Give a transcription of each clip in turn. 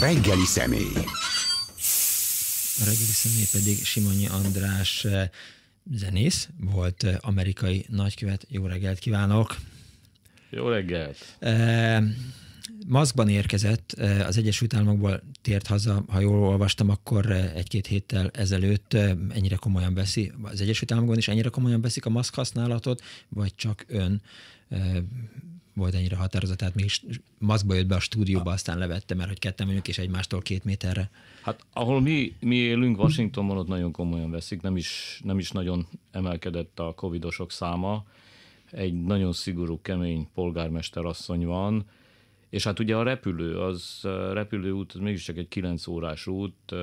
reggeli személy. A reggeli személy pedig Simonyi András eh, zenész, volt eh, amerikai nagykövet. Jó reggelt kívánok! Jó reggelt! E, maszkban érkezett, az Egyesült Államokból tért haza, ha jól olvastam, akkor egy-két héttel ezelőtt ennyire komolyan veszi, az Egyesült Államokban is ennyire komolyan veszik a maszk használatot, vagy csak ön volt ennyire határozott, tehát mégis maszkba jött be a stúdióba, ah. aztán levette, mert hogy ketten vagyunk és egymástól két méterre. Hát ahol mi, mi élünk Washingtonban, ott nagyon komolyan veszik, nem is, nem is nagyon emelkedett a covidosok száma. Egy nagyon szigorú, kemény polgármester asszony van, és hát ugye a repülő, az repülőút, az mégiscsak egy 9 órás út,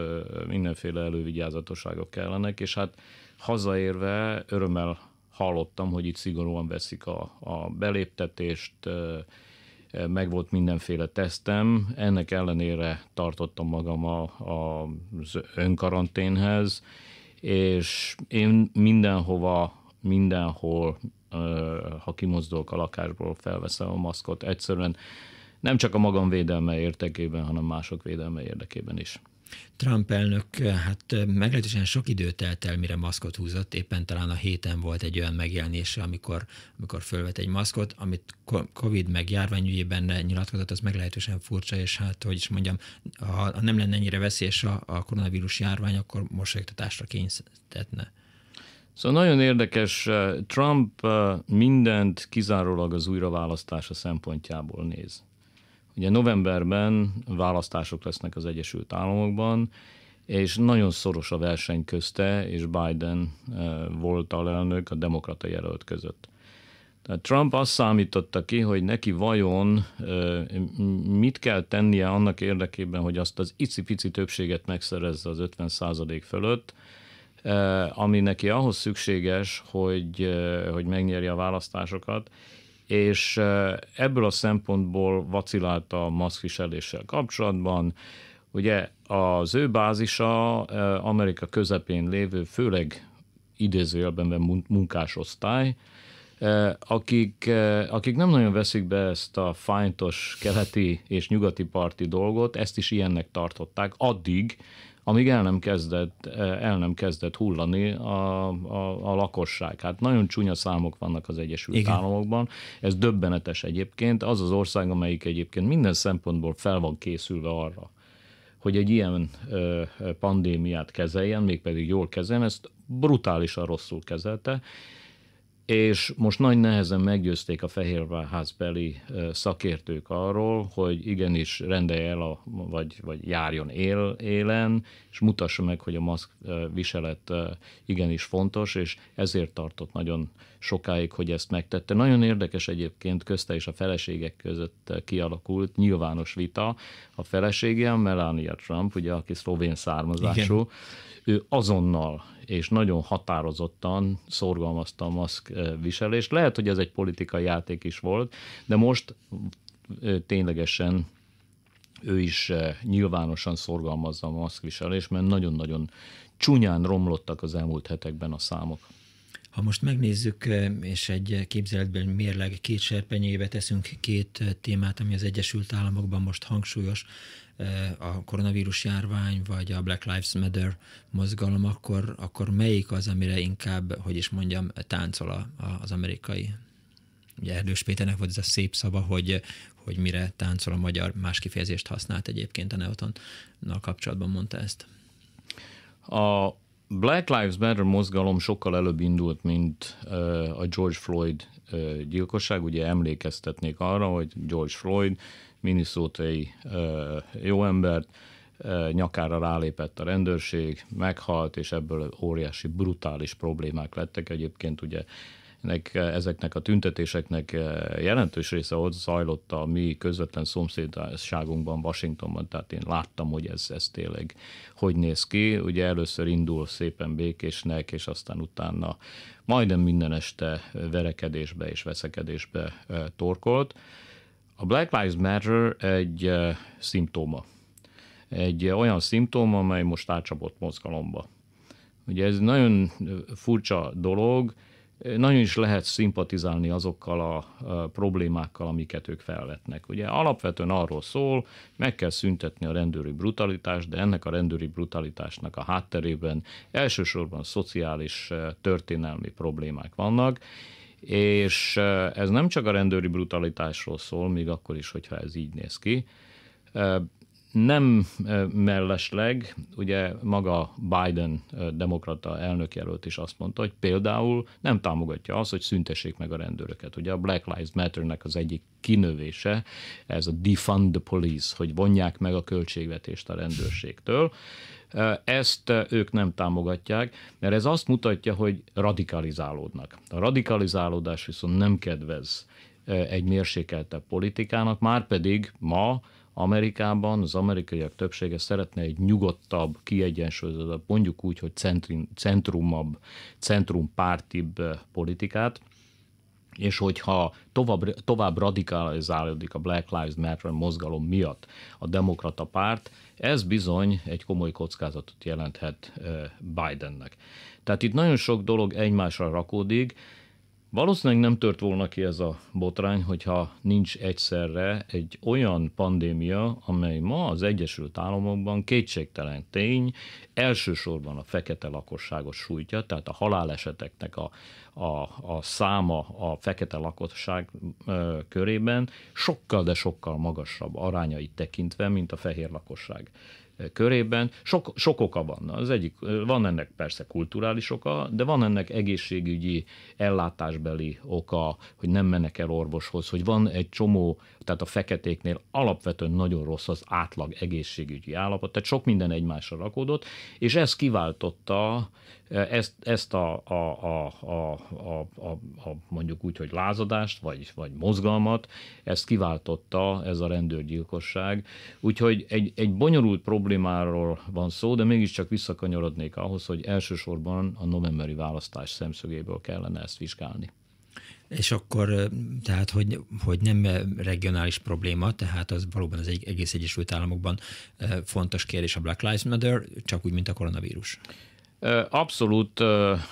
mindenféle elővigyázatosságok kellenek, és hát hazaérve örömmel hallottam, hogy itt szigorúan veszik a, a beléptetést, meg volt mindenféle tesztem, ennek ellenére tartottam magam a, a, az önkaranténhez, és én mindenhova, mindenhol, ha kimozdulok a lakásból, felveszem a maszkot. Egyszerűen nem csak a magam védelme érdekében, hanem mások védelme érdekében is. Trump elnök eh, hát eh, meglehetősen sok időt telt el, mire maszkot húzott, éppen talán a héten volt egy olyan megjelenése, amikor, amikor fölvet egy maszkot, amit Covid meg járványügyében eh, nyilatkozott, az meglehetősen furcsa, és hát, hogy is mondjam, ha nem lenne ennyire veszélyes a, a koronavírus járvány, akkor mosolyogtatásra kényszertetne. Szóval nagyon érdekes, Trump mindent kizárólag az újraválasztása szempontjából néz. Ugye novemberben választások lesznek az Egyesült Államokban, és nagyon szoros a verseny közte, és Biden eh, volt alelnök a demokrata jelölt között. Tehát Trump azt számította ki, hogy neki vajon eh, mit kell tennie annak érdekében, hogy azt az icipici többséget megszerezze az 50 százalék fölött, eh, ami neki ahhoz szükséges, hogy, hogy megnyerje a választásokat, és ebből a szempontból vacilált a maszkviseléssel kapcsolatban. Ugye az ő bázisa Amerika közepén lévő, főleg idézőjelben munkásosztály, akik, akik nem nagyon veszik be ezt a fájtos keleti és nyugati parti dolgot, ezt is ilyennek tartották addig, amíg el nem kezdett, eh, el nem kezdett hullani a, a, a lakosság. Hát nagyon csúnya számok vannak az Egyesült Igen. Államokban, ez döbbenetes egyébként. Az az ország, amelyik egyébként minden szempontból fel van készülve arra, hogy egy ilyen ö, eh, pandémiát kezeljen, mégpedig jól kezeljen, ezt brutálisan rosszul kezelte és most nagy nehezen meggyőzték a Fehérvárházbeli szakértők arról, hogy igenis rendelje el, a, vagy, vagy járjon él, élen, és mutassa meg, hogy a maszk viselet igenis fontos, és ezért tartott nagyon sokáig, hogy ezt megtette. Nagyon érdekes egyébként közte és a feleségek között kialakult nyilvános vita. A felesége Melania Trump, ugye, aki szlovén származású, Igen ő azonnal és nagyon határozottan szorgalmazta a maszk viselést. Lehet, hogy ez egy politikai játék is volt, de most ténylegesen ő is nyilvánosan szorgalmazza a maszkviselést, mert nagyon-nagyon csúnyán romlottak az elmúlt hetekben a számok. Ha most megnézzük, és egy képzeletben mérleg két serpenyébe teszünk két témát, ami az Egyesült Államokban most hangsúlyos, Eh, a koronavírus járvány, vagy a Black Lives Matter mozgalom, akkor, akkor melyik az, amire inkább, hogy is mondjam, táncol a, a, az amerikai? Ugye Erdős Péternek volt ez a szép szava, hogy, hogy mire táncol a magyar, más kifejezést használt egyébként a Neotonnal kapcsolatban mondta ezt. A Black Lives Matter mozgalom sokkal előbb indult, mint eh, a George Floyd eh, gyilkosság. Ugye emlékeztetnék arra, hogy George Floyd miniszótai jó embert, nyakára rálépett a rendőrség, meghalt, és ebből óriási, brutális problémák lettek. Egyébként ugye nek ezeknek a tüntetéseknek jelentős része ott zajlott a mi közvetlen szomszédságunkban, Washingtonban, tehát én láttam, hogy ez, ez tényleg hogy néz ki. Ugye először indul szépen békésnek, és aztán utána majdnem minden este verekedésbe és veszekedésbe torkolt. A Black Lives Matter egy uh, szimptoma. Egy uh, olyan szimptoma, amely most átcsapott mozgalomba. Ugye ez nagyon furcsa dolog, nagyon is lehet szimpatizálni azokkal a, problémákkal, amiket ők felvetnek. Ugye alapvetően arról szól, meg kell szüntetni a rendőri brutalitást, de ennek a rendőri brutalitásnak a hátterében elsősorban szociális történelmi problémák vannak, és ez nem csak a rendőri brutalitásról szól, még akkor is, hogyha ez így néz ki. Nem mellesleg, ugye maga Biden demokrata elnökjelölt is azt mondta, hogy például nem támogatja azt, hogy szüntessék meg a rendőröket. Ugye a Black Lives Matternek az egyik kinövése, ez a defund the police, hogy vonják meg a költségvetést a rendőrségtől. Ezt ők nem támogatják, mert ez azt mutatja, hogy radikalizálódnak. A radikalizálódás viszont nem kedvez egy mérsékeltebb politikának, már pedig ma Amerikában az amerikaiak többsége szeretne egy nyugodtabb, kiegyensúlyozottabb, mondjuk úgy, hogy centrum, centrumabb, centrumpártibb politikát, és hogyha tovább, tovább radikalizálódik a Black Lives Matter mozgalom miatt a demokrata párt, ez bizony egy komoly kockázatot jelenthet Bidennek. Tehát itt nagyon sok dolog egymásra rakódik, Valószínűleg nem tört volna ki ez a botrány, hogyha nincs egyszerre egy olyan pandémia, amely ma az Egyesült Államokban kétségtelen tény, elsősorban a fekete lakosságot sújtja, tehát a haláleseteknek a, a, a száma a fekete lakosság ö, körében sokkal, de sokkal magasabb arányait tekintve, mint a fehér lakosság körében. Sok, sok oka van. Az egyik, van ennek persze kulturális oka, de van ennek egészségügyi, ellátásbeli oka, hogy nem mennek el orvoshoz, hogy van egy csomó tehát a feketéknél alapvetően nagyon rossz az átlag egészségügyi állapot, tehát sok minden egymásra rakódott, és ez kiváltotta eh, ezt, ezt a, a, a, a, a, a, a mondjuk úgy, hogy lázadást, vagy, vagy mozgalmat, ezt kiváltotta ez a rendőrgyilkosság. Úgyhogy egy, egy bonyolult problémáról van szó, de mégiscsak visszakanyarodnék ahhoz, hogy elsősorban a novemberi választás szemszögéből kellene ezt vizsgálni. És akkor, tehát, hogy, hogy nem regionális probléma, tehát az valóban az egész Egyesült Államokban fontos kérdés a Black Lives Matter, csak úgy, mint a koronavírus. Abszolút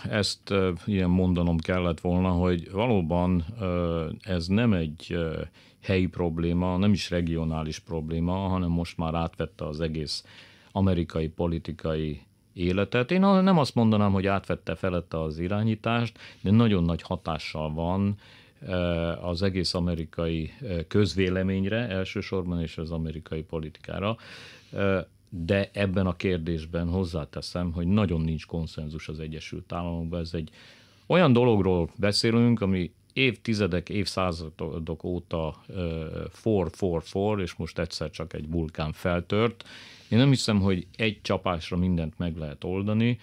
ezt ilyen mondanom kellett volna, hogy valóban ez nem egy helyi probléma, nem is regionális probléma, hanem most már átvette az egész amerikai politikai életet. Én nem azt mondanám, hogy átvette felette az irányítást, de nagyon nagy hatással van e, az egész amerikai e, közvéleményre elsősorban, és az amerikai politikára e, de ebben a kérdésben hozzáteszem, hogy nagyon nincs konszenzus az Egyesült Államokban. Ez egy olyan dologról beszélünk, ami évtizedek, évszázadok óta for, for, for, és most egyszer csak egy vulkán feltört, én nem hiszem, hogy egy csapásra mindent meg lehet oldani.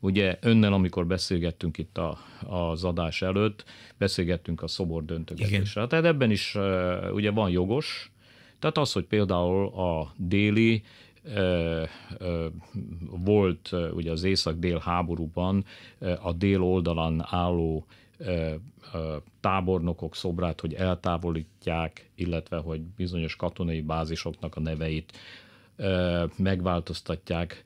Ugye önnel, amikor beszélgettünk itt a, az adás előtt, beszélgettünk a szobor döntögetésre. Tehát ebben is uh, ugye van jogos, tehát az, hogy például a déli volt ugye az észak-dél háborúban a dél oldalán álló tábornokok szobrát, hogy eltávolítják, illetve hogy bizonyos katonai bázisoknak a neveit megváltoztatják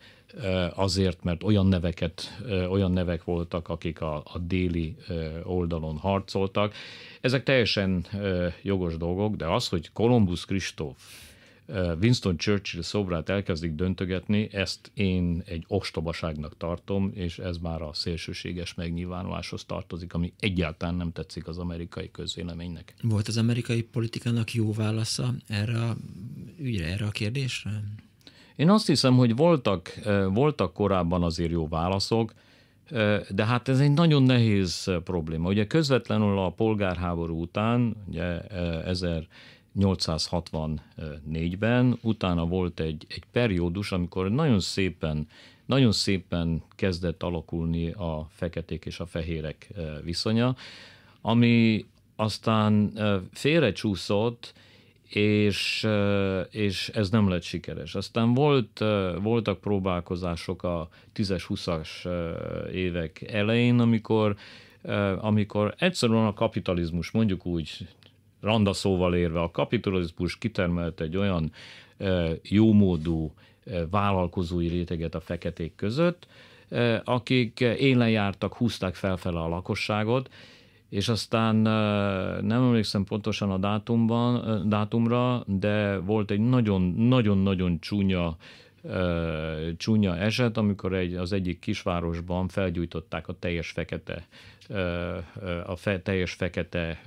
azért, mert olyan neveket, olyan nevek voltak, akik a, a déli oldalon harcoltak. Ezek teljesen jogos dolgok, de az, hogy Kolumbusz Kristóf Winston Churchill szobrát elkezdik döntögetni, ezt én egy ostobaságnak tartom, és ez már a szélsőséges megnyilvánuláshoz tartozik, ami egyáltalán nem tetszik az amerikai közvéleménynek. Volt az amerikai politikának jó válasza erre a ügyre, erre a kérdésre? Én azt hiszem, hogy voltak, voltak korábban azért jó válaszok, de hát ez egy nagyon nehéz probléma. Ugye közvetlenül a polgárháború után, ugye 864-ben, utána volt egy, egy periódus, amikor nagyon szépen, nagyon szépen kezdett alakulni a feketék és a fehérek viszonya, ami aztán félrecsúszott, és, és ez nem lett sikeres. Aztán volt, voltak próbálkozások a 10-20-as évek elején, amikor amikor egyszerűen a kapitalizmus, mondjuk úgy randa szóval érve a kapitalizmus kitermelt egy olyan e, jómódú e, vállalkozói réteget a feketék között, e, akik élen jártak, húzták felfele a lakosságot, és aztán nem emlékszem pontosan a dátumban, dátumra, de volt egy nagyon-nagyon-nagyon csúnya csúnya eset, amikor egy, az egyik kisvárosban felgyújtották a teljes fekete a fe, teljes fekete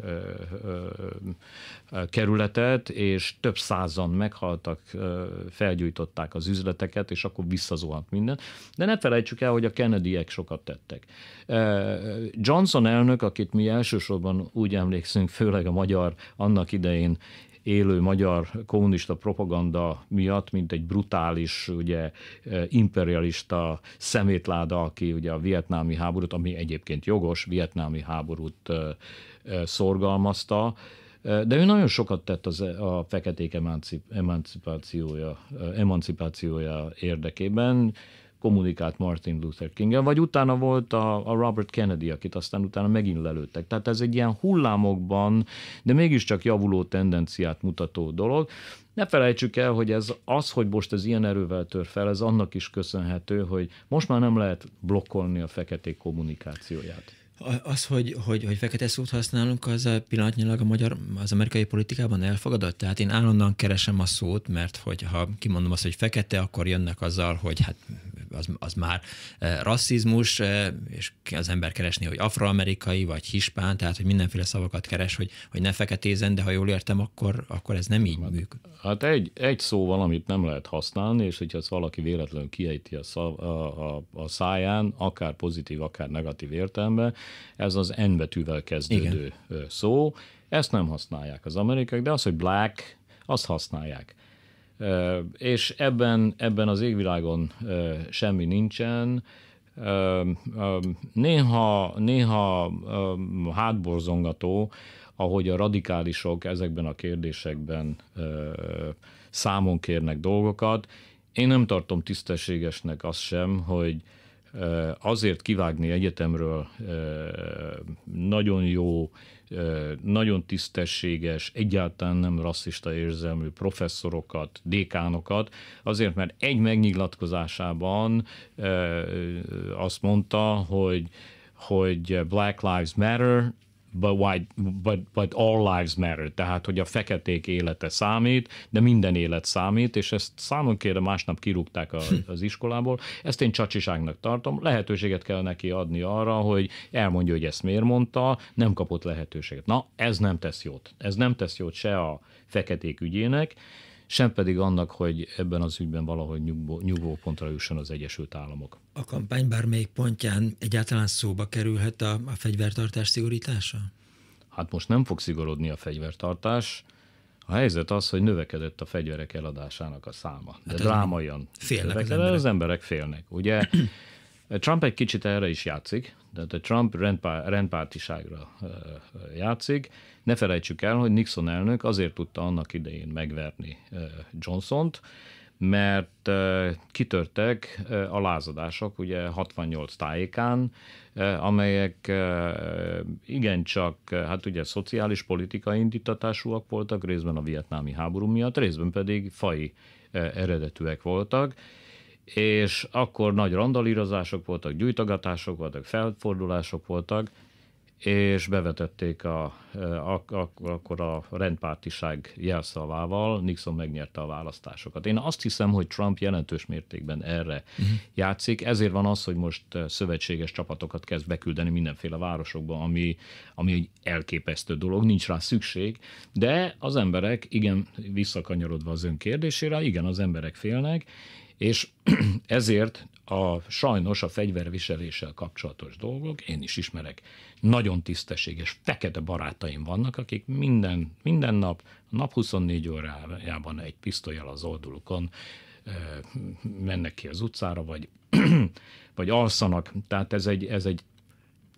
kerületet, és több százan meghaltak, felgyújtották az üzleteket, és akkor visszazuhant minden. De ne felejtsük el, hogy a Kennedyek sokat tettek. Johnson elnök, akit mi elsősorban úgy emlékszünk, főleg a magyar annak idején élő magyar kommunista propaganda miatt, mint egy brutális, ugye eh, imperialista szemétláda, aki ugye a vietnámi háborút, ami egyébként jogos, vietnámi háborút eh, eh, szorgalmazta, de ő nagyon sokat tett az, a feketék emancipációja, emancipációja érdekében kommunikált Martin Luther king vagy utána volt a, a Robert Kennedy, akit aztán utána megint lelőttek. Tehát ez egy ilyen hullámokban, de mégiscsak javuló tendenciát mutató dolog. Ne felejtsük el, hogy ez az, hogy most ez ilyen erővel tör fel, ez annak is köszönhető, hogy most már nem lehet blokkolni a feketék kommunikációját. Az, hogy, hogy, hogy fekete szót használunk, az a pillanatnyilag a magyar, az amerikai politikában elfogadott. Tehát én állandóan keresem a szót, mert hogyha kimondom azt, hogy fekete, akkor jönnek azzal, hogy hát az, az már eh, rasszizmus, eh, és az ember keresni, hogy afroamerikai, vagy hispán, tehát hogy mindenféle szavakat keres, hogy, hogy ne feketézen, de ha jól értem, akkor, akkor ez nem így hát, működik. Hát egy, egy szó van, amit nem lehet használni, és hogyha ezt valaki véletlenül kiejti a, szav, a, a, a száján, akár pozitív, akár negatív értelme, ez az N betűvel kezdődő Igen. szó. Ezt nem használják az amerikák, de az, hogy black, azt használják. És ebben, ebben az égvilágon semmi nincsen. Néha, néha hátborzongató, ahogy a radikálisok ezekben a kérdésekben számon kérnek dolgokat. Én nem tartom tisztességesnek azt sem, hogy azért kivágni egyetemről nagyon jó, nagyon tisztességes, egyáltalán nem rasszista érzelmű professzorokat, dékánokat, azért, mert egy megnyilatkozásában azt mondta, hogy hogy Black Lives Matter, but, why? but, but all lives matter, tehát hogy a feketék élete számít, de minden élet számít, és ezt számon kérde másnap kirúgták a, hm. az iskolából. Ezt én csacsiságnak tartom, lehetőséget kell neki adni arra, hogy elmondja, hogy ezt miért mondta, nem kapott lehetőséget. Na, ez nem tesz jót. Ez nem tesz jót se a feketék ügyének, sem pedig annak, hogy ebben az ügyben valahogy nyugvó, nyugvópontra jusson az Egyesült Államok. A kampány bármelyik pontján egyáltalán szóba kerülhet a, a fegyvertartás szigorítása? Hát most nem fog szigorodni a fegyvertartás, a helyzet az, hogy növekedett a fegyverek eladásának a száma. De hát drámaian. Félnek az emberek. Az emberek félnek. Ugye Trump egy kicsit erre is játszik, tehát a Trump rendpár, rendpártiságra játszik. Ne felejtsük el, hogy Nixon elnök azért tudta annak idején megverni Johnson-t, mert kitörtek a lázadások, ugye 68 tájékán, amelyek igencsak, hát ugye szociális, politikai indítatásúak voltak, részben a vietnámi háború miatt, részben pedig fai eredetűek voltak, és akkor nagy randalírozások voltak, gyújtogatások voltak, felfordulások voltak, és bevetették a, a, eh, a, akkor a rendpártiság jelszavával, Nixon megnyerte a választásokat. Én azt hiszem, hogy Trump jelentős mértékben erre uh-huh. játszik, ezért van az, hogy most eh, szövetséges csapatokat kezd beküldeni mindenféle városokba, ami, ami egy elképesztő dolog, nincs rá szükség, de az emberek, igen, visszakanyarodva az ön kérdésére, igen, az emberek félnek, és ezért a sajnos a fegyverviseléssel kapcsolatos dolgok, én is ismerek, nagyon tisztességes, fekete barátaim vannak, akik minden, minden nap, nap 24 órájában egy pisztolyjal az oldalukon mennek ki az utcára, vagy, vagy alszanak. Tehát ez egy, ez egy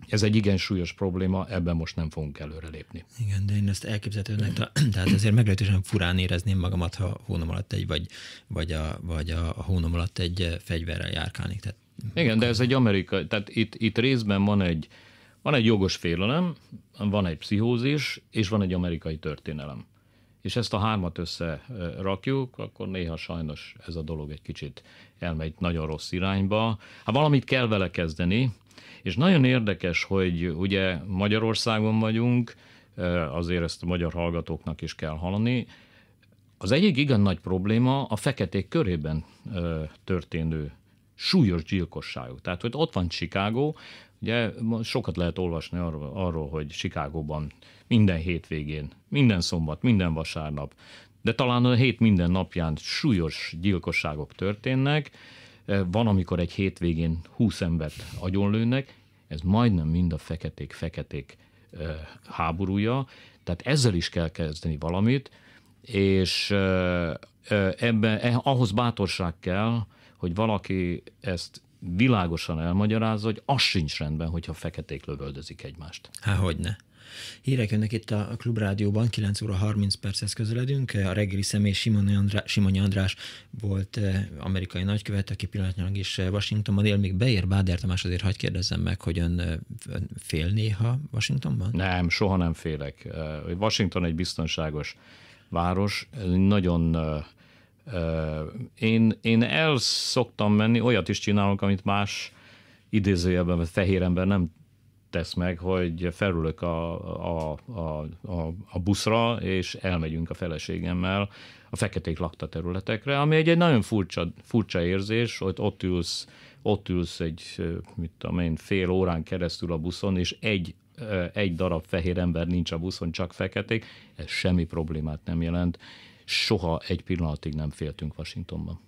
ez egy igen súlyos probléma, ebben most nem fogunk előrelépni. Igen, de én ezt elképzelhetőnek, tehát azért meglehetősen furán érezném magamat, ha hónom alatt egy, vagy, vagy, a, vagy a, a hónom alatt egy eh, fegyverrel járkálnék. Tehát, igen, de ez egy amerikai, tehát itt, itt részben van egy, van egy jogos félelem, van egy pszichózis, és van egy amerikai történelem. És ezt a hármat összerakjuk, eh, akkor néha sajnos ez a dolog egy kicsit elmegy nagyon rossz irányba. Hát valamit kell vele kezdeni, és nagyon érdekes, hogy ugye Magyarországon vagyunk, eh, azért ezt a magyar hallgatóknak is kell hallani, az egyik igen nagy probléma a feketék körében eh, történő súlyos gyilkosságok. Tehát, hogy ott van Chicago, ugye sokat lehet olvasni arról, arról hogy Chicagóban minden hétvégén, minden szombat, minden vasárnap, de talán a hét minden napján súlyos gyilkosságok történnek, van, amikor egy hétvégén 20 embert agyonlőnek, ez majdnem mind a feketék-feketék háborúja, tehát ezzel is kell kezdeni valamit, és ebben, eh, ahhoz bátorság kell, hogy valaki ezt világosan elmagyarázza, hogy az sincs rendben, hogyha feketék lövöldözik egymást. Há, ne? Hírek jönnek itt a Klubrádióban, 9 óra 30 perchez közeledünk. A reggeli személy Simony András, Simonyi András volt eh, amerikai nagykövet, aki pillanatnyilag is eh, Washingtonban él, még beér Báder Tamás, azért hagyd kérdezzem meg, hogy ön, eh, ön fél néha Washingtonban? Nem, soha nem félek. Washington egy biztonságos város, nagyon én, én el szoktam menni, olyat is csinálok, amit más idézőjelben fehér ember nem tesz meg, hogy felülök a, a, a, a, a buszra, és elmegyünk a feleségemmel a feketék lakta területekre, ami egy, egy nagyon furcsa, furcsa érzés, hogy ott ülsz, ott ülsz egy, mit tudom én, fél órán keresztül a buszon, és egy egy darab fehér ember nincs a buszon, csak feketék, ez semmi problémát nem jelent. Soha egy pillanatig nem féltünk Washingtonban.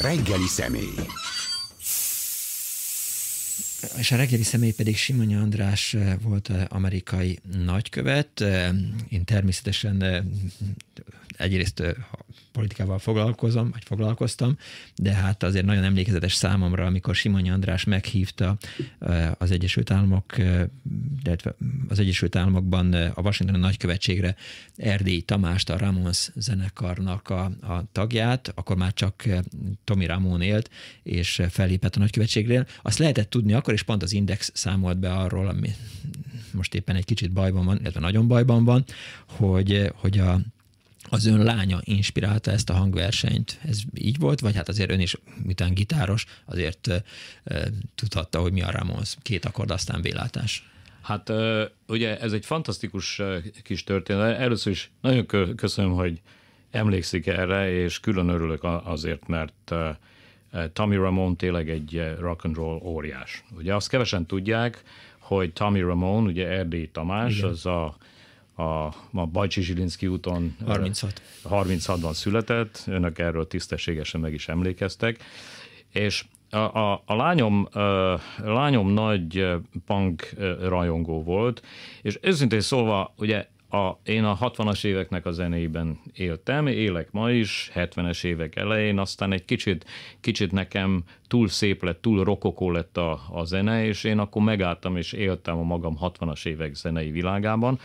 Reggeli személy és a reggeli személy pedig Simonyi András eh, volt eh, amerikai nagykövet. Eh, én természetesen egyrészt politikával foglalkozom, vagy foglalkoztam, de hát azért nagyon emlékezetes számomra, amikor Simonyi András meghívta az Egyesült Államok, illetve hát az Egyesült Államokban a Washington Nagykövetségre Erdély Tamást, a Ramons zenekarnak a, a tagját, akkor már csak Tomi Ramón élt, és fellépett a nagykövetségre. Azt lehetett tudni akkor, akkor is pont az Index számolt be arról, ami most éppen egy kicsit bajban van, illetve nagyon bajban van, hogy, hogy a az ön lánya inspirálta ezt a hangversenyt. Ez így volt, vagy hát azért ön is, miután gitáros, azért e, tudhatta, hogy mi a Ramones. Két akkord, aztán vélátás. Hát ugye ez egy fantasztikus kis történet. Először is nagyon köszönöm, hogy emlékszik erre, és külön örülök azért, mert Eh, Tommy Ramone tényleg egy eh, rock and roll óriás. Ugye azt kevesen tudják, hogy Tommy Ramone, ugye Erdély Tamás, Igen. az a a, a Bajcsi Zsilinszki úton 36. Eh, 36-ban született, önök erről tisztességesen meg is emlékeztek, és a, a, a lányom, a lányom nagy punk rajongó volt, és őszintén szólva, ugye a, én a 60-as éveknek a zenében éltem, élek ma is, 70-es évek elején, aztán egy kicsit, kicsit nekem túl szép lett, túl rokokó lett a, a zene, és én akkor megálltam és éltem a magam 60-as évek zenei világában,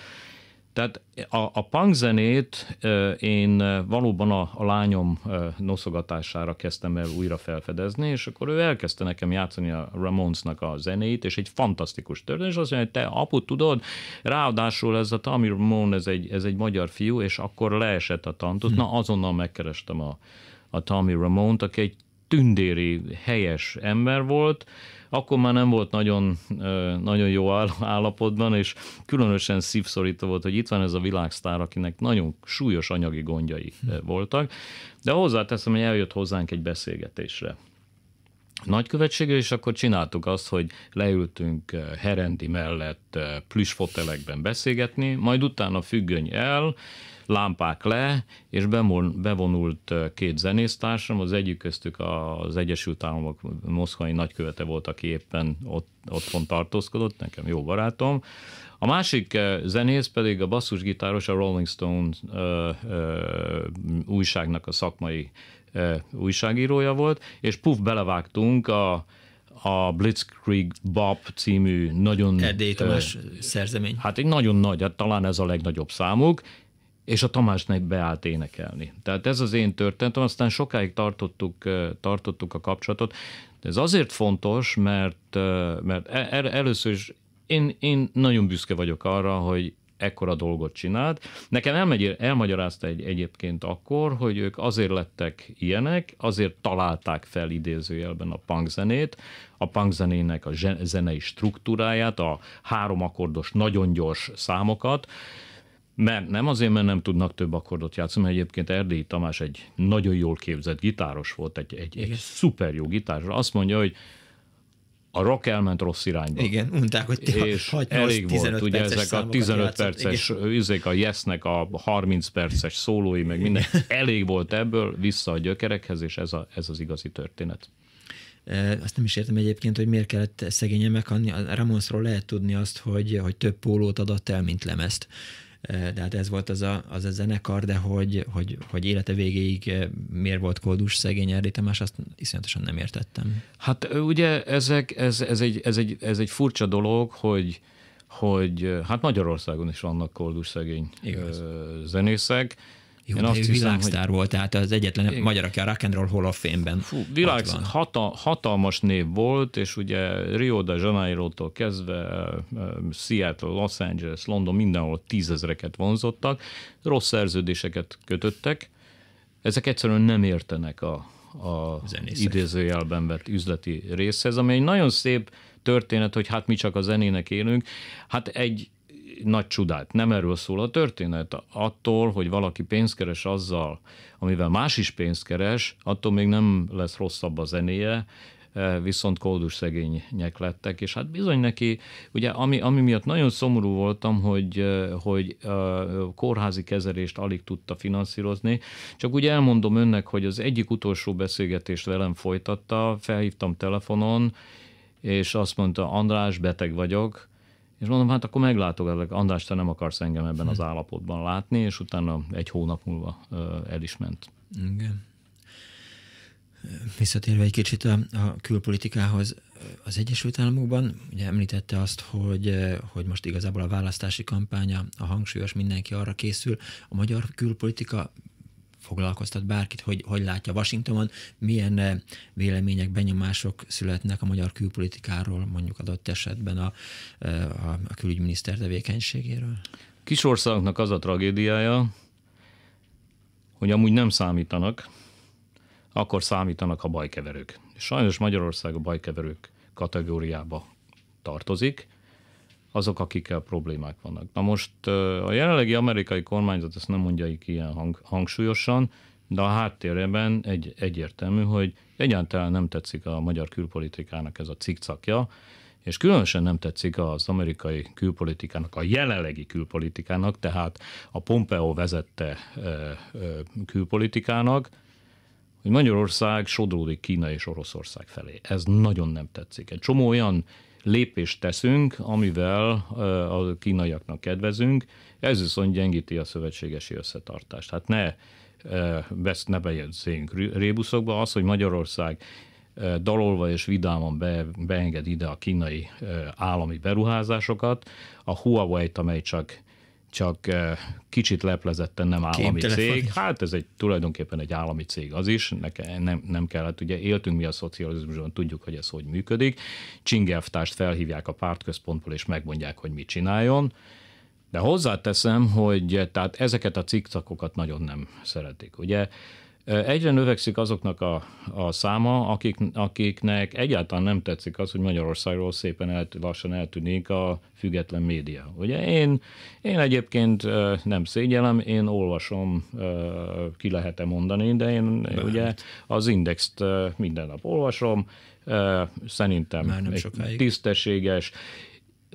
tehát a, a punk zenét én valóban a, a lányom noszogatására kezdtem el újra felfedezni, és akkor ő elkezdte nekem játszani a Ramonesnak a zenét, és egy fantasztikus történet, és azt mondja, hogy te apu tudod, ráadásul ez a Tommy Ramone, ez egy, ez egy magyar fiú, és akkor leesett a tantot, na azonnal megkerestem a, a Tommy Ramont, aki egy tündéri, helyes ember volt, akkor már nem volt nagyon, nagyon jó állapotban, és különösen szívszorító volt, hogy itt van ez a világsztár, akinek nagyon súlyos anyagi gondjai hm. voltak, de hozzáteszem, hogy eljött hozzánk egy beszélgetésre nagykövetsége, és akkor csináltuk azt, hogy leültünk herendi mellett fotelekben beszélgetni, majd utána függöny el, lámpák le, és bevonult két zenésztársam, az egyik köztük az Egyesült Államok moszkvai nagykövete volt, aki éppen ott, otthon tartózkodott, nekem jó barátom. A másik zenész pedig a basszusgitáros, a Rolling Stone ö, ö, újságnak a szakmai ö, újságírója volt, és puff, belevágtunk a a Blitzkrieg Bob című nagyon... Erdély Tamás ö, szerzemény. Hát egy nagyon nagy, hát talán ez a legnagyobb számuk, és a Tamásnak beállt énekelni. Tehát ez az én történetem, aztán sokáig tartottuk, tartottuk a kapcsolatot. De ez azért fontos, mert, mert el, er, először is én, én nagyon büszke vagyok arra, hogy ekkora dolgot csinált. Nekem elmegy, elmagyarázta egy, egyébként akkor, hogy ők azért lettek ilyenek, azért találták fel idézőjelben a punkzenét, a punkzenének a zenei struktúráját, a három akkordos, nagyon gyors számokat, mert nem azért, mert nem tudnak több akkordot játszani, mert egyébként Erdélyi Tamás egy nagyon jól képzett gitáros volt, egy, egy, egy szuper jó gitáros. Azt mondja, hogy a rock elment rossz irányba. Igen, mondták, hogy és 6, 8, elég 15 volt, ugye ezek a 15 játszott, perces, üzék a Yesnek a 30 perces szólói, meg minden, elég volt ebből, vissza a gyökerekhez, és ez, a, ez az igazi történet. E, azt nem is értem egyébként, hogy miért kellett szegényen meghalni. A Ramonsról lehet tudni azt, hogy, hogy több pólót adott el, mint lemezt hát ez volt az a, az a zenekar, de hogy, hogy, hogy élete végéig miért volt kódus szegény Erdély Tamás, azt iszonyatosan nem értettem. Hát ugye ezek, ez, ez, egy, ez, egy, ez egy furcsa dolog, hogy, hogy hát Magyarországon is vannak koldus szegény Igaz. zenészek, jó, Én de azt hiszem, világsztár hogy... volt, tehát az egyetlen Igen. magyar, aki a Rock and Roll Hall of Fame-ben Fú, világ, hatal, hatalmas név volt, és ugye Rio de Janeiro-tól kezdve Seattle, Los Angeles, London, mindenhol tízezreket vonzottak, rossz szerződéseket kötöttek, ezek egyszerűen nem értenek a, a idézőjelben vett üzleti részhez, ami egy nagyon szép történet, hogy hát mi csak a zenének élünk. Hát egy nagy csodát. Nem erről szól a történet. Attól, hogy valaki pénzt keres azzal, amivel más is pénzt keres, attól még nem lesz rosszabb a zenéje, eh, viszont koldus szegények lettek, és hát bizony neki, ugye ami, ami miatt nagyon szomorú voltam, hogy, eh, hogy eh, kórházi kezelést alig tudta finanszírozni, csak úgy elmondom önnek, hogy az egyik utolsó beszélgetést velem folytatta, felhívtam telefonon, és azt mondta, András, beteg vagyok, és mondom, hát akkor meglátogatok, András, te nem akarsz engem ebben az hm. állapotban látni, és utána egy hónap múlva el is ment. Igen. Visszatérve egy kicsit a, a külpolitikához, az Egyesült Államokban ugye említette azt, hogy, hogy most igazából a választási kampánya, a hangsúlyos mindenki arra készül, a magyar külpolitika foglalkoztat bárkit, hogy hogy látja Washingtonon, milyen eh, vélemények, benyomások születnek a magyar külpolitikáról, mondjuk adott esetben a, eh, a, a külügyminiszter tevékenységéről? Kis országnak az a tragédiája, hogy amúgy nem számítanak, akkor számítanak a bajkeverők. Sajnos Magyarország a bajkeverők kategóriába tartozik, azok, akikkel problémák vannak. Na most a jelenlegi amerikai kormányzat ezt nem mondja ki ilyen hang, hangsúlyosan, de a háttérben egy, egyértelmű, hogy egyáltalán nem tetszik a magyar külpolitikának ez a cikcakja, és különösen nem tetszik az amerikai külpolitikának, a jelenlegi külpolitikának, tehát a Pompeo vezette külpolitikának, hogy Magyarország sodródik Kína és Oroszország felé. Ez nagyon nem tetszik. Egy csomó olyan lépést teszünk, amivel a kínaiaknak kedvezünk, ez viszont gyengíti a szövetségesi összetartást. Hát ne, ezt ne bejegyzünk. rébuszokba, az, hogy Magyarország dalolva és vidáman be, beenged ide a kínai állami beruházásokat, a Huawei-t, amely csak csak eh, kicsit leplezetten nem állami cég. Hát ez egy tulajdonképpen egy állami cég az is, nekem nem, nem kellett, hát ugye éltünk mi a szocializmusban, tudjuk, hogy ez hogy működik. Csingelftást felhívják a pártközpontból, és megmondják, hogy mit csináljon. De hozzáteszem, hogy eh, tehát ezeket a cikcakokat nagyon nem szeretik. Ugye Egyre növekszik azoknak a, a száma, akik, akiknek egyáltalán nem tetszik az, hogy Magyarországról szépen el, lassan eltűnik a független média. Ugye én, én egyébként nem szégyelem, én olvasom, ki lehet-e mondani, de én de ugye hát. az indexet minden nap olvasom, szerintem Már nem sokáig. tisztességes,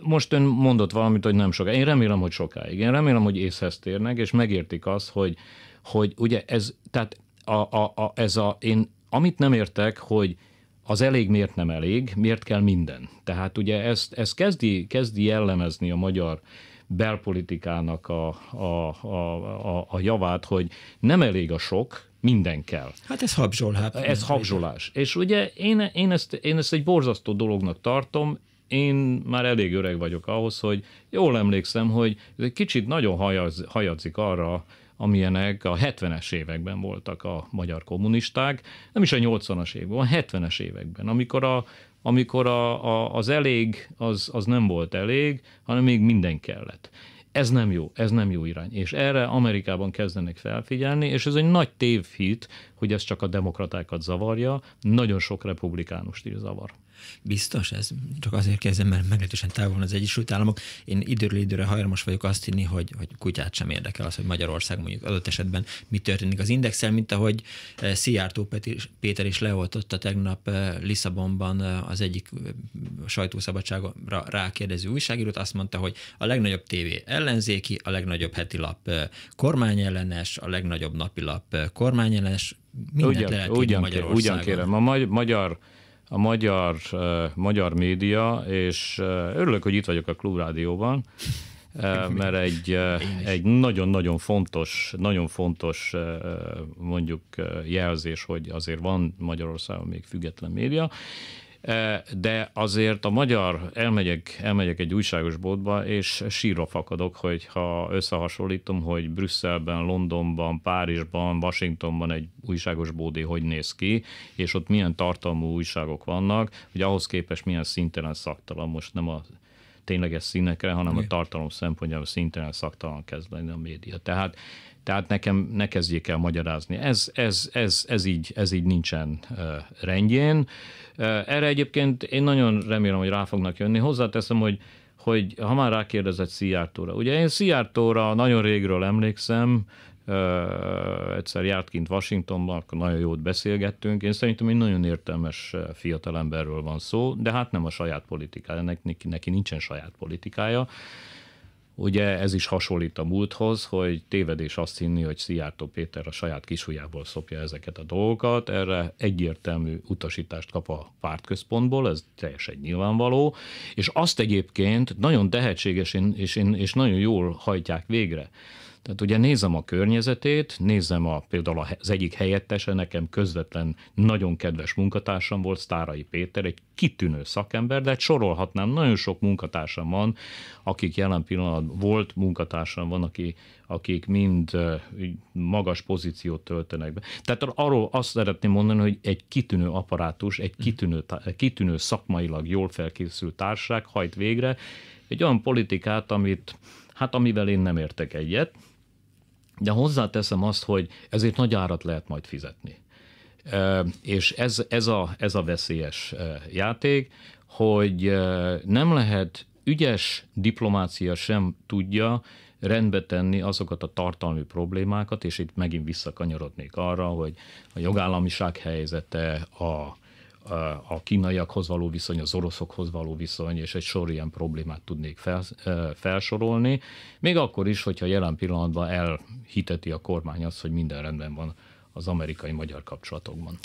most ön mondott valamit, hogy nem sokáig. Én remélem, hogy sokáig. Én remélem, hogy észhez térnek, és megértik azt, hogy, hogy ugye ez, tehát a, a, a, ez a, én amit nem értek, hogy az elég miért nem elég, miért kell minden. Tehát ugye ezt, ezt kezdi, kezdi jellemezni a magyar belpolitikának a, a, a, a javát, hogy nem elég a sok, minden kell. Hát ez habzsolás. Ez habzsolás. És ugye én, én, ezt, én ezt egy borzasztó dolognak tartom, én már elég öreg vagyok ahhoz, hogy jól emlékszem, hogy egy kicsit nagyon hajaz, hajadzik arra amilyenek a 70-es években voltak a magyar kommunisták, nem is a 80-as években, a 70-es években, amikor a amikor a, a, az elég az, az nem volt elég, hanem még minden kellett. Ez nem jó, ez nem jó irány. És erre Amerikában kezdenek felfigyelni, és ez egy nagy tévhit, hogy ez csak a demokratákat zavarja, nagyon sok republikánust is zavar. Biztos ez? Csak azért kezdem, mert meglehetősen távol az Egyesült Államok. Én időről időre hajlamos vagyok azt hinni, hogy, hogy kutyát sem érdekel az, hogy Magyarország mondjuk adott esetben mi történik az indexel, mint ahogy eh, Szijjártó Péter is leoltotta tegnap eh, Lisszabonban eh, az egyik sajtószabadságra rákérdező újságírót, azt mondta, hogy a legnagyobb tévé ellenzéki, a legnagyobb heti lap kormányellenes, a legnagyobb napilap kormányellenes, mindent ugyan, lehet ugyan, Magyarországon. Ugyan kérem, a magyar a magyar, magyar média, és örülök, hogy itt vagyok a Klubrádióban, mert egy, egy nagyon-nagyon fontos, nagyon fontos mondjuk jelzés, hogy azért van Magyarországon még független média, de azért a magyar, elmegyek, elmegyek egy újságos boltba, és sírva fakadok, hogy ha összehasonlítom, hogy Brüsszelben, Londonban, Párizsban, Washingtonban egy újságos bódé hogy néz ki, és ott milyen tartalmú újságok vannak, hogy ahhoz képest milyen szintelen szaktalan, most nem a tényleges színekre, hanem a tartalom szempontjából szintelen szaktalan kezd lenni a média. Tehát tehát nekem ne kezdjék el magyarázni. Ez, ez, ez, ez, így, ez így nincsen rendjén. Erre egyébként én nagyon remélem, hogy rá fognak jönni. Hozzáteszem, hogy hogy ha már rákérdezett Szijjártóra. Ugye én Szijjártóra nagyon régről emlékszem, egyszer járt kint Washingtonban, akkor nagyon jót beszélgettünk. Én szerintem egy nagyon értelmes fiatalemberről van szó, de hát nem a saját politikája, neki, neki nincsen saját politikája. Ugye ez is hasonlít a múlthoz, hogy tévedés azt hinni, hogy Szijjártó Péter a saját kisujjából szopja ezeket a dolgokat, erre egyértelmű utasítást kap a pártközpontból, ez teljesen nyilvánvaló, és azt egyébként nagyon tehetséges és, és, és nagyon jól hajtják végre. Tehát ugye nézem a környezetét, nézem a, például az egyik helyettese, nekem közvetlen nagyon kedves munkatársam volt, Sztárai Péter, egy kitűnő szakember, de hát sorolhatnám, nagyon sok munkatársam van, akik jelen pillanatban volt munkatársam van, aki, akik mind magas pozíciót töltenek be. Tehát arról azt szeretném mondani, hogy egy kitűnő apparátus, egy mhm. kitűnő, kitűnő szakmailag jól felkészült társaság hajt végre egy olyan politikát, amit hát amivel én nem értek egyet, de hozzáteszem azt, hogy ezért nagy árat lehet majd fizetni. És ez, ez, a, ez a veszélyes játék, hogy nem lehet ügyes diplomácia sem tudja rendbe tenni azokat a tartalmi problémákat, és itt megint visszakanyarodnék arra, hogy a jogállamiság helyzete, a, a kínaiakhoz való viszony, az oroszokhoz való viszony, és egy sor ilyen problémát tudnék felsorolni. Még akkor is, hogyha jelen pillanatban elhiteti a kormány azt, hogy minden rendben van az amerikai-magyar kapcsolatokban.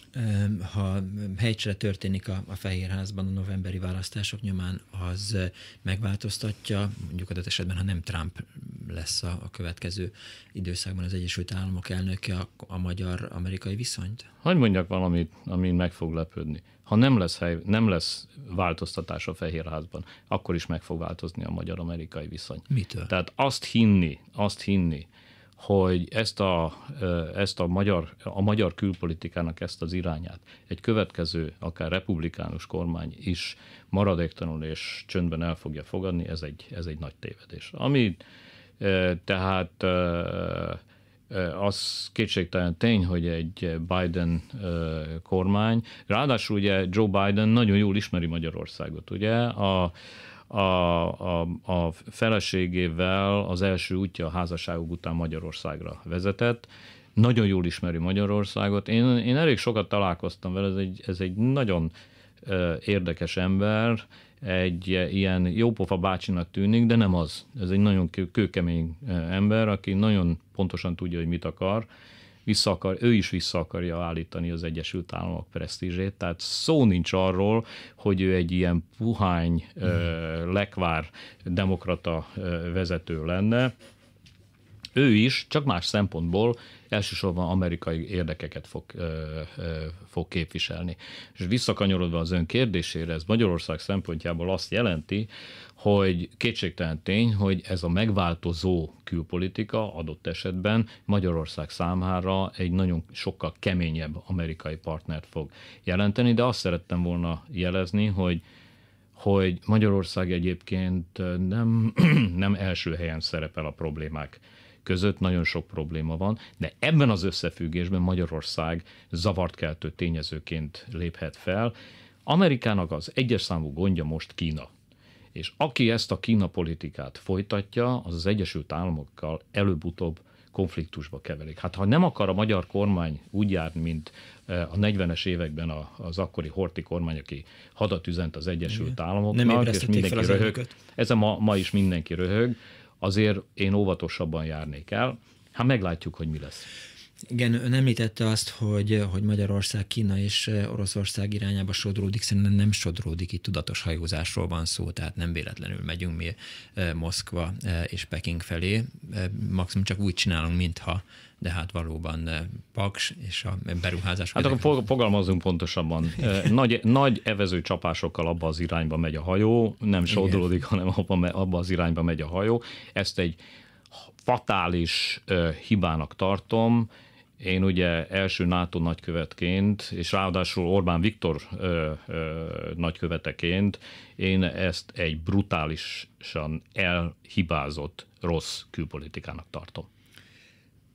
Ha helycsere történik a, a Fehérházban a novemberi választások nyomán, az megváltoztatja, mondjuk adott esetben, ha nem Trump lesz a, a következő időszakban az Egyesült Államok elnöke a, a magyar-amerikai viszonyt? Hogy mondjak valamit, amin meg fog lepődni. Ha nem lesz, hely, nem lesz változtatás a Fehérházban, akkor is meg fog változni a magyar-amerikai viszony. Mitől? Tehát azt hinni, azt hinni, hogy ezt a, ezt a, magyar, a magyar külpolitikának ezt az irányát egy következő, akár republikánus kormány is maradéktanul és csöndben el fogja fogadni, ez egy, ez egy nagy tévedés. Ami tehát az kétségtelen tény, hogy egy Biden kormány, ráadásul ugye Joe Biden nagyon jól ismeri Magyarországot, ugye a a, a, a feleségével az első útja a házasságuk után Magyarországra vezetett, nagyon jól ismeri Magyarországot. Én, én elég sokat találkoztam vele, ez egy, ez egy nagyon érdekes ember, egy ilyen jópofa bácsinak tűnik, de nem az. Ez egy nagyon kő, kőkemény e, ember, aki nagyon pontosan tudja, hogy mit akar, vissza akar, ő is vissza akarja állítani az Egyesült Államok presztízsét, tehát szó nincs arról, hogy ő egy ilyen puhány, e, lekvár demokrata e, vezető lenne. Ő is, csak más szempontból elsősorban amerikai érdekeket fog, ö, ö, fog képviselni. És visszakanyarodva az ön kérdésére, ez Magyarország szempontjából azt jelenti, hogy kétségtelen tény, hogy ez a megváltozó külpolitika adott esetben Magyarország számára egy nagyon sokkal keményebb amerikai partnert fog jelenteni, de azt szerettem volna jelezni, hogy hogy Magyarország egyébként nem, nem első helyen szerepel a problémák között nagyon sok probléma van, de ebben az összefüggésben Magyarország zavart keltő tényezőként léphet fel. Amerikának az egyes számú gondja most Kína. És aki ezt a Kína politikát folytatja, az az Egyesült Államokkal előbb-utóbb konfliktusba keverik. Hát ha nem akar a magyar kormány úgy járni, mint eh, a 40-es években az akkori horti kormány, aki hadat üzent az Egyesült Igen. Államoknak, nem és mindenki röhög. Ezen ma, ma is mindenki röhög, azért én óvatosabban járnék el. Hát meglátjuk, hogy mi lesz. Igen, ön említette azt, hogy, hogy Magyarország, Kína és eh, Oroszország irányába sodródik, szerintem nem sodródik, itt tudatos hajózásról van szó, tehát nem véletlenül megyünk mi eh, Moszkva eh, és Peking felé, maximum csak úgy csinálunk, mintha de hát valóban eh, paks és a beruházás. Hát akkor fogalmazunk pontosabban. Eh, nagy, nagy evező csapásokkal abba az irányba megy a hajó, nem sodródik, hanem abba, abba az irányba megy a hajó. Ezt egy fatális uh, hibának tartom. Én ugye első NATO nagykövetként, és ráadásul Orbán Viktor ö, ö, nagyköveteként, én ezt egy brutálisan elhibázott rossz külpolitikának tartom.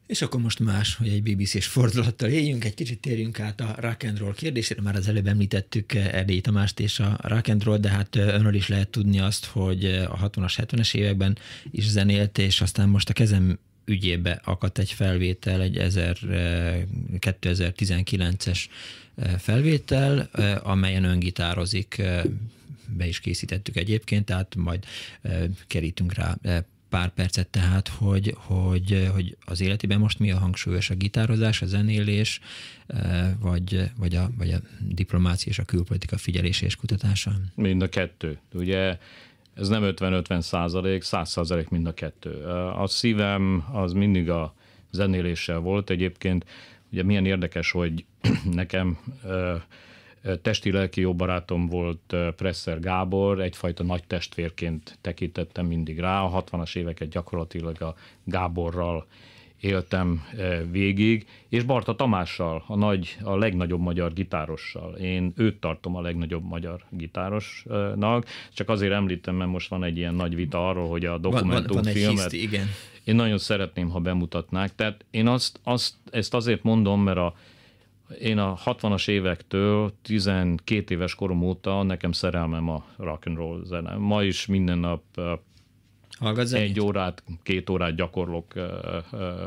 És akkor most más, hogy egy BBC-s fordulattal éljünk, egy kicsit térjünk át a rock and roll kérdésére. Már az előbb említettük eh, Erdély Tamást és a rock and roll, de hát eh, önről is lehet tudni azt, hogy eh, a 60-as, 70-es években is zenélt, és aztán most a kezem ügyébe akadt egy felvétel, egy 2019-es felvétel, amelyen öngitározik be is készítettük egyébként, tehát majd kerítünk rá pár percet tehát, hogy, hogy, hogy az életében most mi a hangsúlyos, a gitározás, a zenélés, e, vagy, vagy, a, vagy a diplomácia és a külpolitika figyelése és kutatása? Mind a kettő. Ugye ez nem 50-50 százalék, 100 százalék mind a kettő. E, a szívem az mindig a zenéléssel volt egyébként. Ugye milyen érdekes, hogy nekem e, Testi-lelki jó barátom volt Presser Gábor, egyfajta nagy testvérként tekintettem mindig rá. A 60-as éveket gyakorlatilag a Gáborral éltem végig, és Barta Tamással, a, nagy, a legnagyobb magyar gitárossal. Én őt tartom a legnagyobb magyar gitárosnak, csak azért említem, mert most van egy ilyen nagy vita arról, hogy a dokumentumfilmet... Én nagyon szeretném, ha bemutatnák. Tehát én azt, azt, ezt azért mondom, mert a én a 60-as évektől 12 éves korom óta nekem szerelmem a rock and roll zene. Ma is minden nap Hallgat egy zenét? órát, két órát gyakorlok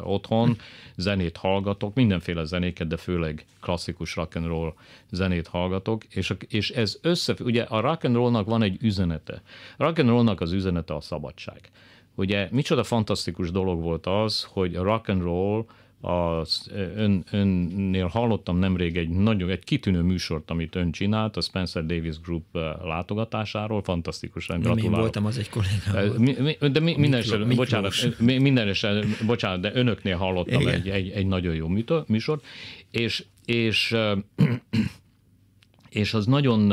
otthon, zenét hallgatok, mindenféle zenéket, de főleg klasszikus rock and roll zenét hallgatok, és, és ez össze, ugye a rock and rollnak van egy üzenete. A rock and rollnak az üzenete a szabadság. Ugye micsoda fantasztikus dolog volt az, hogy a rock and roll az ön, önnél hallottam nemrég egy nagyon, egy kitűnő műsort, amit ön csinált, a Spencer Davis Group látogatásáról, fantasztikusan nem gratulálok. Én voltam, az egy kollégám. Mi, mi, de mi, minden esetben, bocsánat, minden esetben, bocsánat, de önöknél hallottam egy, egy, egy nagyon jó műsort, és, és és az nagyon,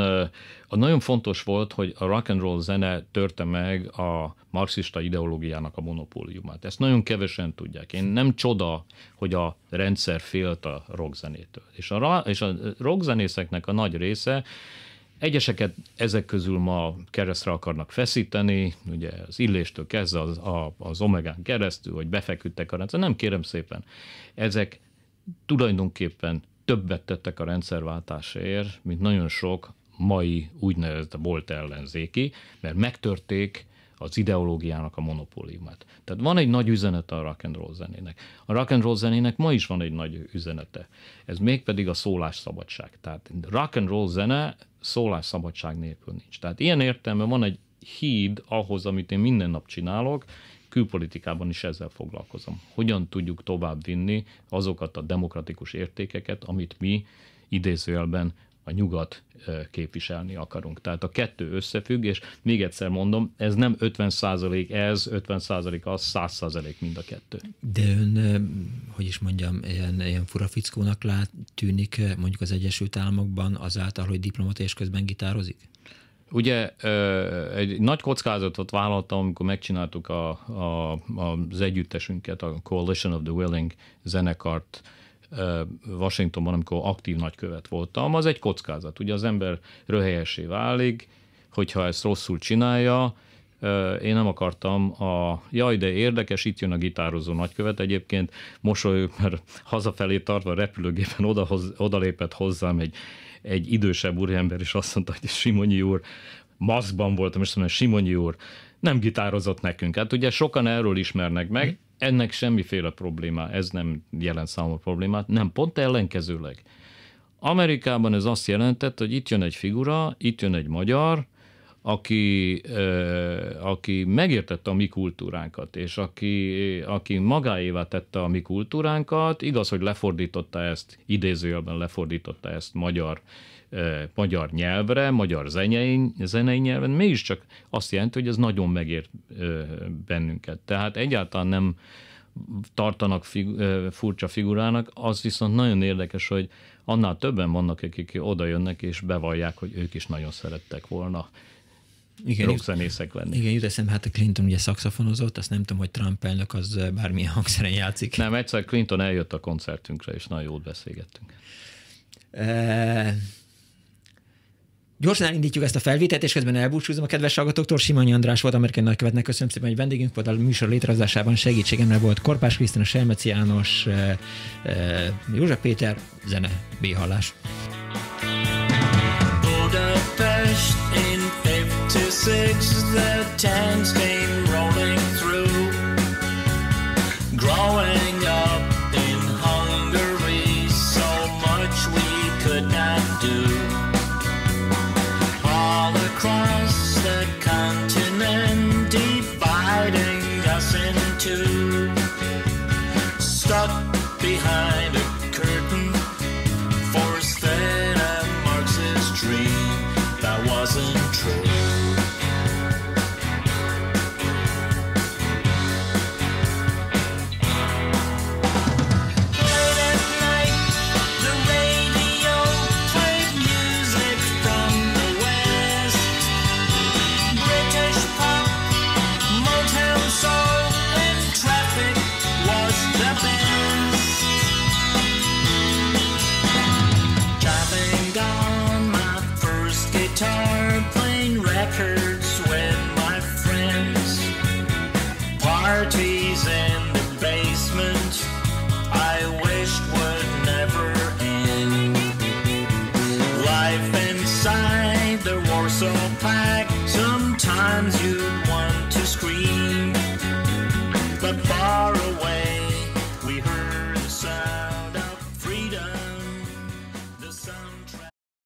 az nagyon fontos volt, hogy a rock and roll zene törte meg a marxista ideológiának a monopóliumát. Ezt nagyon kevesen tudják. Én nem csoda, hogy a rendszer félt a rockzenétől. És a, és a rockzenészeknek a nagy része Egyeseket ezek közül ma keresztre akarnak feszíteni, ugye az illéstől kezdve az, a, az omegán keresztül, hogy befeküdtek a rendszer. Nem kérem szépen, ezek tulajdonképpen többet tettek a rendszerváltásért, mint nagyon sok mai úgynevezett volt ellenzéki, mert megtörték az ideológiának a monopóliumát. Tehát van egy nagy üzenete a rock and roll zenének. A rock and roll zenének ma is van egy nagy üzenete. Ez mégpedig a szólásszabadság. Tehát rock and roll zene szólásszabadság nélkül nincs. Tehát ilyen értelme van egy híd ahhoz, amit én minden nap csinálok, külpolitikában is ezzel foglalkozom. Hogyan tudjuk tovább vinni azokat a demokratikus értékeket, amit mi idézőjelben a nyugat képviselni akarunk. Tehát a kettő összefügg, és még egyszer mondom, ez nem 50 százalék ez, 50 százalék az, 100 százalék mind a kettő. De ön, hogy is mondjam, ilyen, ilyen fura fickónak lát, tűnik mondjuk az Egyesült Államokban azáltal, hogy diplomata és közben gitározik? Ugye egy nagy kockázatot vállaltam, amikor megcsináltuk a, a, az együttesünket, a Coalition of the Willing zenekart Washingtonban, amikor aktív nagykövet voltam, az egy kockázat. Ugye az ember röhelyesé válik, hogyha ezt rosszul csinálja, én nem akartam a, jaj, de érdekes, itt jön a gitározó nagykövet, egyébként mosolyog, mert hazafelé tartva a repülőgépen odahoz, odalépett hozzám egy egy idősebb úriember is azt mondta, hogy Simonyi úr, maszkban voltam, és azt mondom, Simonyi úr, nem gitározott nekünk. Hát ugye sokan erről ismernek meg, mhm. ennek semmiféle probléma, ez nem jelent számomra problémát, nem, pont ellenkezőleg. Amerikában ez azt jelentett, hogy itt jön egy figura, itt jön egy magyar, aki, aki megértette a mi kultúránkat, és aki, aki magáévá tette a mi kultúránkat, igaz, hogy lefordította ezt, idézőjelben lefordította ezt magyar, magyar nyelvre, magyar zenei, zenei nyelven, mégiscsak azt jelenti, hogy ez nagyon megért bennünket. Tehát egyáltalán nem tartanak figu, furcsa figurának, az viszont nagyon érdekes, hogy annál többen vannak, akik oda jönnek és bevallják, hogy ők is nagyon szerettek volna igen, zenészek lenni. Igen, jut eszembe, hát a Clinton ugye szakszafonozott, azt nem tudom, hogy Trump elnök az eh, bármilyen hangszeren játszik. Nem, egyszer Clinton eljött a koncertünkre, és nagyon jót beszélgettünk. E... Gyorsan elindítjuk ezt a felvételt, és közben elbúcsúzom a kedves hallgatóktól. Simanyi András volt, amerikai nagykövetnek köszönöm szépen, hogy vendégünk volt a műsor létrehozásában. Segítségemre volt Korpás Krisztina, Selmeci János, eh, József Péter, zene, B-hallás. Budapest, to six, the tens came rolling through. Growing up in Hungary, so much we could not do. All across the continent, dividing us in two. Stuck